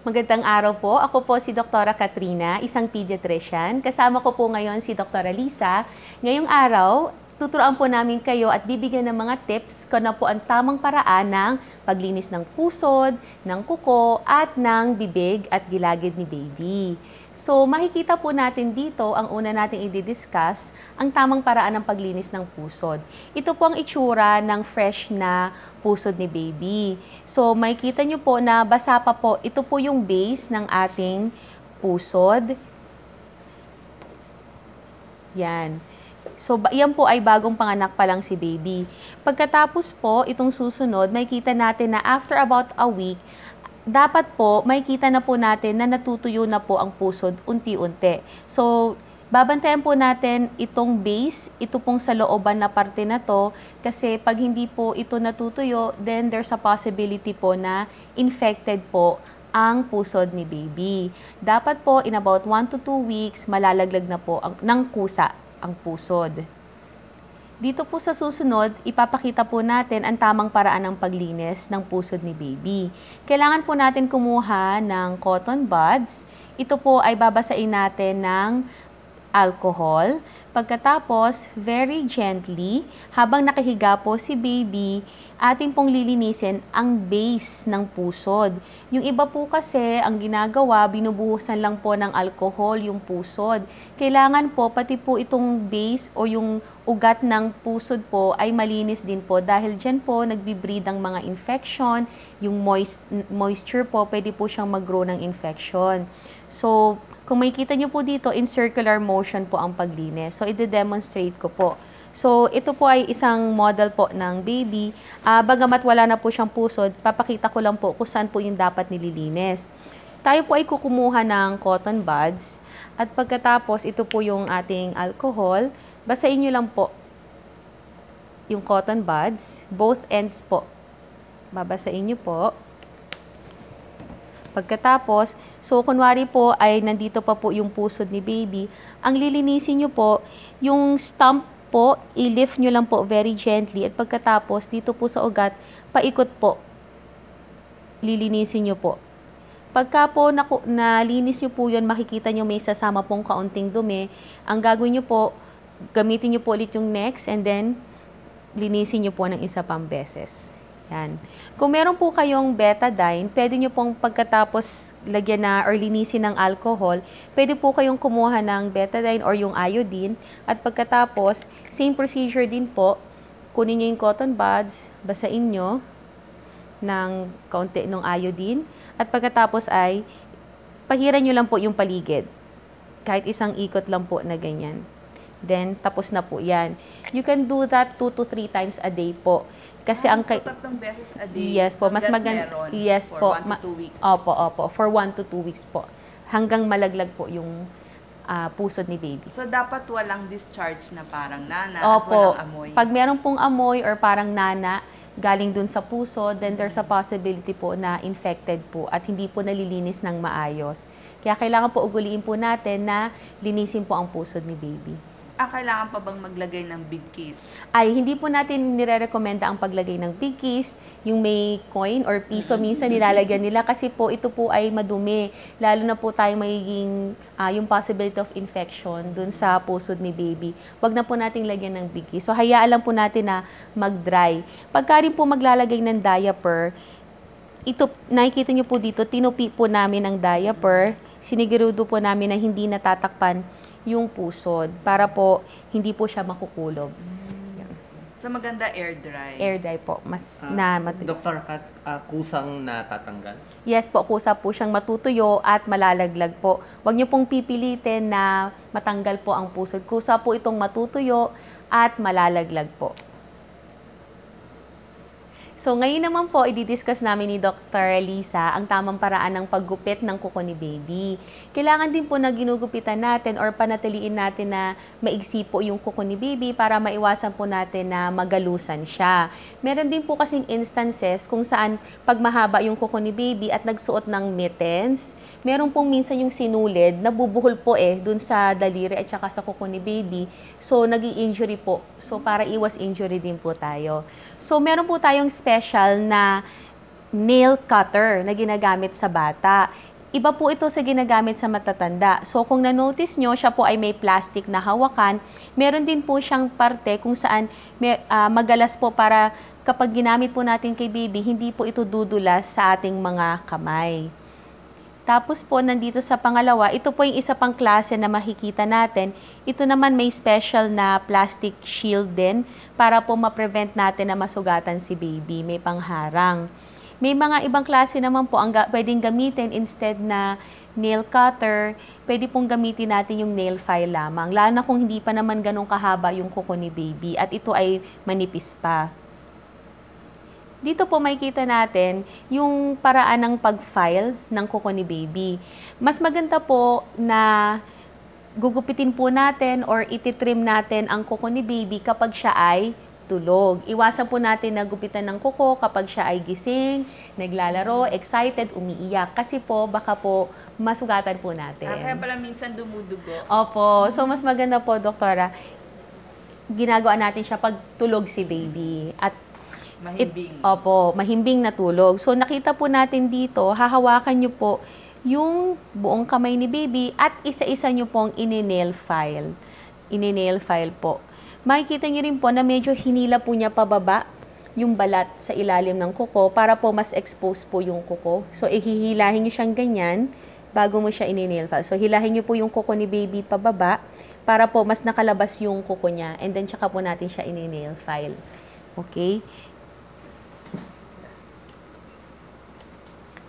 Magandang araw po. Ako po si Dr. Katrina, isang pediatrician. Kasama ko po ngayon si Dr. Lisa. Ngayong araw, tuturuan po namin kayo at bibigyan ng mga tips kung ano po ang tamang paraan ng paglinis ng pusod, ng kuko, at ng bibig at gilagid ni baby. So makikita po natin dito, ang una nating i-discuss, ang tamang paraan ng paglinis ng pusod. Ito po ang itsura ng fresh na pusod ni baby. So makikita nyo po na basa pa po, ito po yung base ng ating pusod. Yan. So, yan po ay bagong panganak pa lang si baby. Pagkatapos po, itong susunod, makikita natin na after about a week, dapat po, makikita na po natin na natutuyo na po ang pusod unti-unti. So, babantayan po natin itong base, ito pong sa looban na parte na to, kasi pag hindi po ito natutuyo, then there's a possibility po na infected po ang pusod ni baby. Dapat po, in about 1 to 2 weeks, malalaglag na po ang, ng kusa ang pusod. Dito po sa susunod, ipapakita po natin ang tamang paraan ng paglinis ng pusod ni baby. Kailangan po natin kumuha ng cotton buds. Ito po ay babasain natin ng alcohol. Pagkatapos, very gently, habang nakahiga po si baby, ating pong lilinisin ang base ng pusod. Yung iba po kasi, ang ginagawa, binubuhusan lang po ng alcohol yung pusod. Kailangan po, pati po itong base o yung ugat ng pusod po ay malinis din po dahil dyan po nagbibreed ang mga infection, yung moist, moisture po, pwede po siyang mag ng infection. So, kung makikita nyo po dito, in circular motion po ang paglinis. So, ide-demonstrate ko po. So, ito po ay isang model po ng baby. Uh, bagamat wala na po siyang pusod, papakita ko lang po kung saan po yung dapat nililinis. Tayo po ay kukumuha ng cotton buds. At pagkatapos, ito po yung ating alcohol. Basahin nyo lang po yung cotton buds. Both ends po. Babasahin nyo po. Pagkatapos, so kunwari po ay nandito pa po yung pusod ni baby, ang lilinisin nyo po, yung stump po, i-lift nyo lang po very gently at pagkatapos dito po sa ugat, paikot po. Lilinisin nyo po. Pagka po naku, nalinis nyo po yun, makikita nyo may sasama pong kaunting dumi. Ang gagawin nyo po, gamitin nyo po ulit yung next and then linisin nyo po ng isa pang beses. Yan. Kung meron po kayong betadine, pwede nyo pong pagkatapos lagyan na or linisin ng alcohol, pwede po kayong kumuha ng betadine or yung iodine. At pagkatapos, same procedure din po, kunin nyo yung cotton buds, basain nyo ng kaunti ng iodine. At pagkatapos ay, pahiran nyo lang po yung paligid. Kahit isang ikot lang po na ganyan then tapos na po yan. You can do that 2 to 3 times a day po. Kasi ah, ang so tatlong beses a day. Yes po, mas maganda. Yes po. For 1 to 2 weeks. Opo, opo. For 1 to 2 weeks po. Hanggang malaglag po yung uh, ah, pusod ni baby. So, dapat walang discharge na parang nana Opo. at walang amoy? Pag meron pong amoy or parang nana, galing dun sa puso, then there's a possibility po na infected po at hindi po nalilinis ng maayos. Kaya kailangan po uguliin po natin na linisin po ang puso ni baby ah, kailangan pa bang maglagay ng big kiss? Ay, hindi po natin nire-recommenda ang paglagay ng big kiss, yung may coin or piso mm-hmm. minsan nilalagyan nila kasi po ito po ay madumi. Lalo na po tayo magiging uh, yung possibility of infection dun sa pusod ni baby. Huwag na po nating lagyan ng big kiss. So, hayaan lang po natin na mag-dry. Pagka rin po maglalagay ng diaper, ito, nakikita nyo po dito, tinupi po namin ang diaper, sinigirudo po namin na hindi natatakpan yung pusod para po hindi po siya makukulog. Hmm. So maganda air dry. Air dry po, mas uh, na matuyo. Dr. uh, ah, kusang natatanggal? Yes po, kusa po siyang matutuyo at malalaglag po. Huwag niyo pong pipilitin na matanggal po ang pusod. Kusa po itong matutuyo at malalaglag po. So ngayon naman po, i-discuss namin ni Dr. Lisa ang tamang paraan ng paggupit ng kuko ni baby. Kailangan din po na ginugupitan natin or panatiliin natin na maigsi po yung kuko ni baby para maiwasan po natin na magalusan siya. Meron din po kasing instances kung saan pag mahaba yung kuko ni baby at nagsuot ng mittens, meron pong minsan yung sinulid, nabubuhol po eh dun sa daliri at saka sa kuko ni baby. So nag injury po. So para iwas injury din po tayo. So meron po tayong special special na nail cutter na ginagamit sa bata. Iba po ito sa ginagamit sa matatanda. So kung na-notice nyo, siya po ay may plastic na hawakan. Meron din po siyang parte kung saan may, uh, magalas po para kapag ginamit po natin kay baby, hindi po ito dudulas sa ating mga kamay. Tapos po, nandito sa pangalawa, ito po yung isa pang klase na makikita natin. Ito naman may special na plastic shield din para po ma-prevent natin na masugatan si baby. May pangharang. May mga ibang klase naman po ang ga- pwedeng gamitin instead na nail cutter, pwede pong gamitin natin yung nail file lamang. Lalo na kung hindi pa naman ganun kahaba yung kuko ni baby at ito ay manipis pa dito po makikita natin yung paraan ng pag-file ng kuko ni baby. Mas maganda po na gugupitin po natin or ititrim natin ang kuko ni baby kapag siya ay tulog. Iwasan po natin na gupitan ng kuko kapag siya ay gising, naglalaro, excited, umiiyak. Kasi po, baka po masugatan po natin. Ah, kaya pala minsan dumudugo. Opo. So, mas maganda po, doktora, ginagawa natin siya pag tulog si baby. At Mahimbing. It, opo, mahimbing na tulog. So nakita po natin dito, hahawakan niyo po yung buong kamay ni baby at isa-isa niyo pong ininail file. Ininail file po. Makikita niyo rin po na medyo hinila po niya pababa yung balat sa ilalim ng kuko para po mas expose po yung kuko. So ihihilahin eh, niyo siyang ganyan bago mo siya ininail file. So hilahin niyo po yung kuko ni baby pababa para po mas nakalabas yung kuko niya and then tsaka po natin siya ininail file. Okay?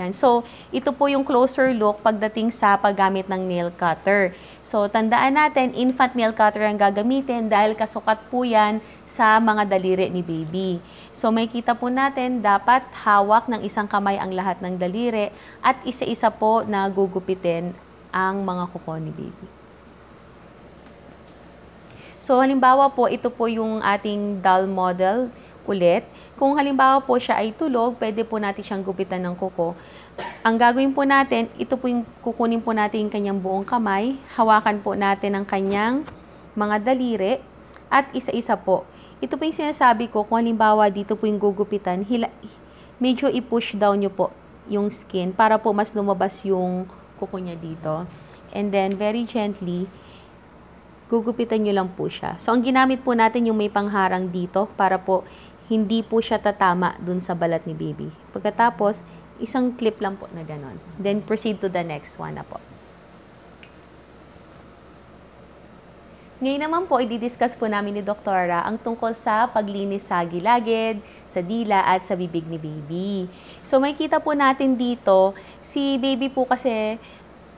Yan. So, ito po yung closer look pagdating sa paggamit ng nail cutter. So, tandaan natin, infant nail cutter ang gagamitin dahil kasukat po yan sa mga daliri ni baby. So, may kita po natin, dapat hawak ng isang kamay ang lahat ng daliri at isa-isa po na gugupitin ang mga kuko ni baby. So, halimbawa po, ito po yung ating doll model ulit. Kung halimbawa po siya ay tulog, pwede po natin siyang gupitan ng kuko. Ang gagawin po natin, ito po yung kukunin po natin yung kanyang buong kamay, hawakan po natin ang kanyang mga daliri, at isa-isa po. Ito po yung sinasabi ko, kung halimbawa dito po yung gugupitan, hila, medyo i-push down nyo po yung skin para po mas lumabas yung kuko niya dito. And then, very gently, gugupitan nyo lang po siya. So, ang ginamit po natin yung may pangharang dito para po hindi po siya tatama dun sa balat ni baby. Pagkatapos, isang clip lang po na ganon. Then, proceed to the next one na po. Ngayon naman po, i-discuss po namin ni Doktora ang tungkol sa paglinis sa gilagid, sa dila at sa bibig ni baby. So makikita po natin dito, si baby po kasi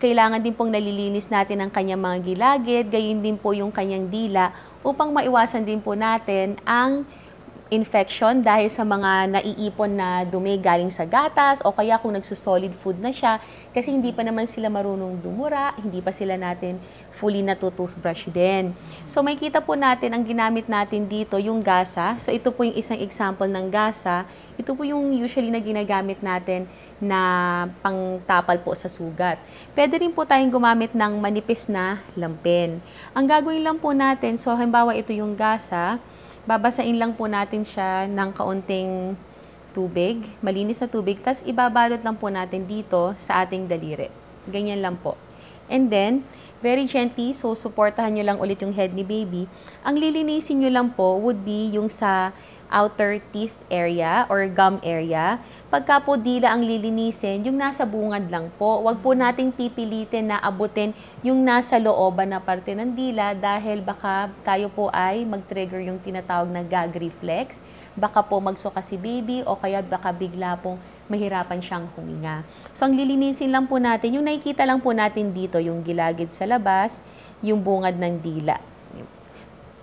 kailangan din pong nalilinis natin ang kanyang mga gilagid, gayon din po yung kanyang dila upang maiwasan din po natin ang infection dahil sa mga naiipon na dumi galing sa gatas o kaya kung nagsusolid food na siya kasi hindi pa naman sila marunong dumura, hindi pa sila natin fully natutoothbrush din. So makikita po natin ang ginamit natin dito yung gasa. So ito po yung isang example ng gasa. Ito po yung usually na ginagamit natin na pangtapal po sa sugat. Pwede rin po tayong gumamit ng manipis na lampin. Ang gagawin lang po natin, so halimbawa ito yung gasa, babasain lang po natin siya ng kaunting tubig, malinis na tubig, tapos ibabalot lang po natin dito sa ating daliri. Ganyan lang po. And then, very gently, so supportahan nyo lang ulit yung head ni baby. Ang lilinisin nyo lang po would be yung sa outer teeth area or gum area. Pagka po dila ang lilinisin, yung nasa bungad lang po. Huwag po nating pipilitin na abutin yung nasa looban na parte ng dila dahil baka tayo po ay mag-trigger yung tinatawag na gag reflex. Baka po magsuka si baby o kaya baka bigla pong mahirapan siyang huminga. So, ang lilinisin lang po natin, yung nakikita lang po natin dito, yung gilagid sa labas, yung bungad ng dila.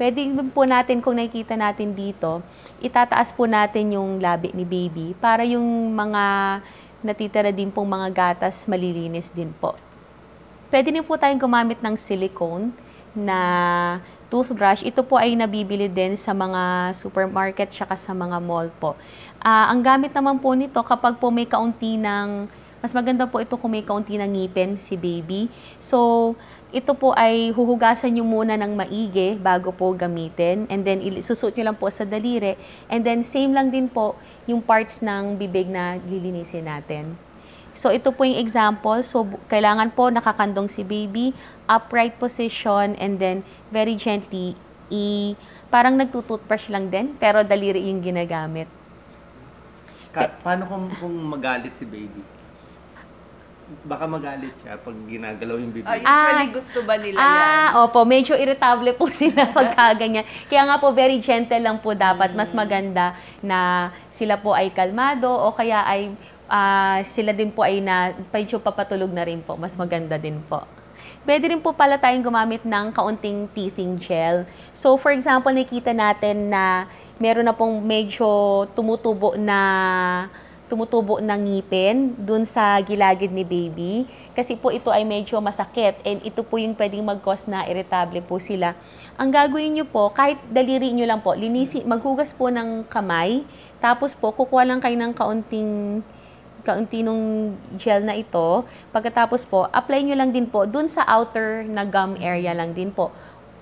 Pwede din po natin, kung nakikita natin dito, itataas po natin yung labi ni baby para yung mga natitira din pong mga gatas malilinis din po. Pwede din po tayong gumamit ng silicone na toothbrush. Ito po ay nabibili din sa mga supermarket siya sa mga mall po. Uh, ang gamit naman po nito kapag po may kaunti ng mas maganda po ito kung may kaunti ng ngipin si baby. So, ito po ay huhugasan nyo muna ng maigi bago po gamitin. And then, susuot nyo lang po sa daliri. And then, same lang din po yung parts ng bibig na lilinisin natin. So, ito po yung example. So, kailangan po nakakandong si baby, upright position, and then very gently, i parang nagtututbrush lang din, pero daliri yung ginagamit. Ka- paano kung, kung magalit si baby? baka magalit siya pag ginagalaw yung bibig. Oh, usually ah, gusto ba nila ah, yan? Ah, opo. Medyo irritable po sila pag kaganyan. Kaya nga po, very gentle lang po dapat. Mas mm. maganda na sila po ay kalmado o kaya ay uh, sila din po ay na, medyo papatulog na rin po. Mas maganda din po. Pwede rin po pala tayong gumamit ng kaunting teething gel. So, for example, nakita natin na meron na pong medyo tumutubo na tumutubo ng ngipin dun sa gilagid ni baby. Kasi po ito ay medyo masakit and ito po yung pwedeng mag-cause na irritable po sila. Ang gagawin nyo po, kahit daliri nyo lang po, linisi, maghugas po ng kamay. Tapos po, kukuha lang kayo ng kaunting kaunti nung gel na ito. Pagkatapos po, apply nyo lang din po dun sa outer na gum area lang din po.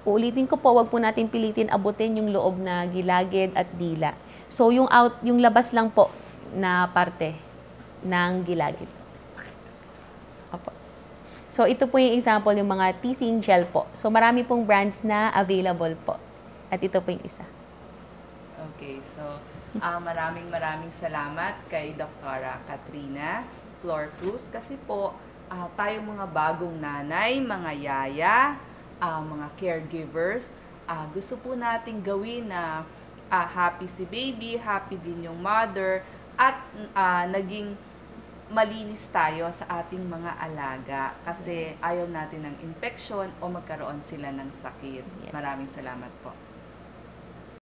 Uulitin ko po, wag po natin pilitin abutin yung loob na gilagid at dila. So, yung out, yung labas lang po, na parte ng gilagid. Opo. So, ito po yung example, yung mga teething gel po. So, marami pong brands na available po. At ito po yung isa. Okay, so uh, maraming maraming salamat kay Dr. Katrina Flor Cruz kasi po uh, ah, tayong mga bagong nanay, mga yaya, uh, mga caregivers, uh, gusto po nating gawin na uh, happy si baby, happy din yung mother, at uh, naging malinis tayo sa ating mga alaga kasi ayaw natin ng infection o magkaroon sila ng sakit. Yes. Maraming salamat po.